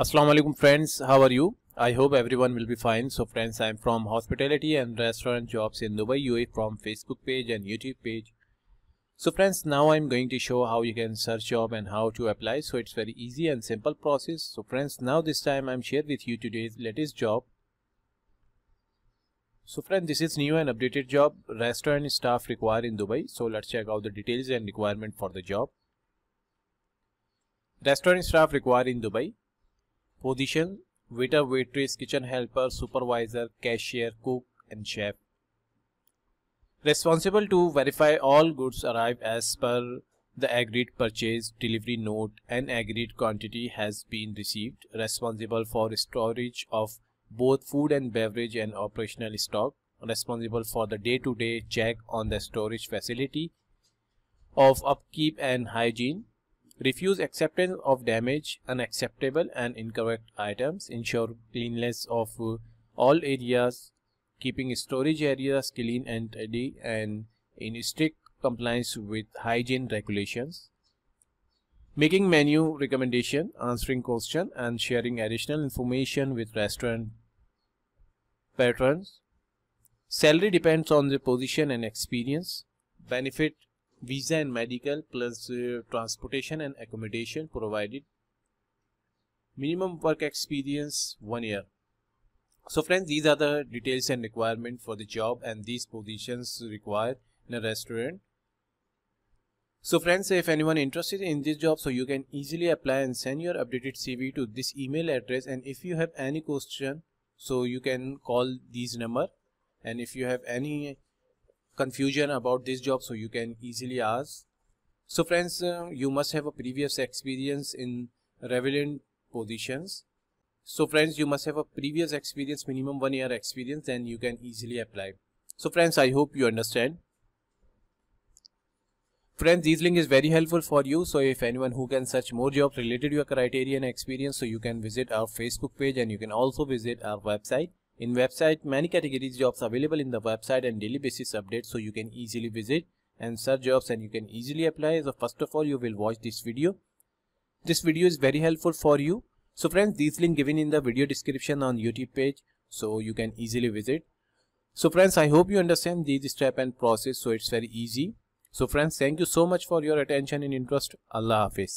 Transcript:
Assalamu alaikum friends, how are you? I hope everyone will be fine. So friends, I am from hospitality and restaurant jobs in Dubai UAE from Facebook page and YouTube page. So friends, now I'm going to show how you can search job and how to apply. So it's very easy and simple process. So friends, now this time I'm share with you today's latest job. So friends, this is new and updated job restaurant staff required in Dubai. So let's check out the details and requirement for the job. Restaurant staff required in Dubai. Position waiter, waitress, kitchen helper, supervisor, cashier, cook and chef. Responsible to verify all goods arrive as per the agreed purchase delivery note and agreed quantity has been received. Responsible for storage of both food and beverage and operational stock. Responsible for the day-to-day -day check on the storage facility of upkeep and hygiene Refuse acceptance of damage, unacceptable and incorrect items. Ensure cleanliness of uh, all areas, keeping storage areas clean and tidy and in strict compliance with hygiene regulations. Making menu recommendation, answering question and sharing additional information with restaurant patrons. Salary depends on the position and experience. Benefit visa and medical plus uh, transportation and accommodation provided minimum work experience one year so friends these are the details and requirement for the job and these positions required in a restaurant so friends if anyone interested in this job so you can easily apply and send your updated cv to this email address and if you have any question so you can call these number and if you have any confusion about this job so you can easily ask. So friends, uh, you must have a previous experience in relevant positions. So friends, you must have a previous experience, minimum one year experience, then you can easily apply. So friends, I hope you understand. Friends, this link is very helpful for you. So if anyone who can search more jobs related to your criteria and experience, so you can visit our Facebook page and you can also visit our website. In website, many categories jobs available in the website and daily basis updates so you can easily visit and search jobs and you can easily apply. So first of all, you will watch this video. This video is very helpful for you. So friends, this link given in the video description on YouTube page so you can easily visit. So friends, I hope you understand these step and process so it's very easy. So friends, thank you so much for your attention and interest. Allah Hafiz.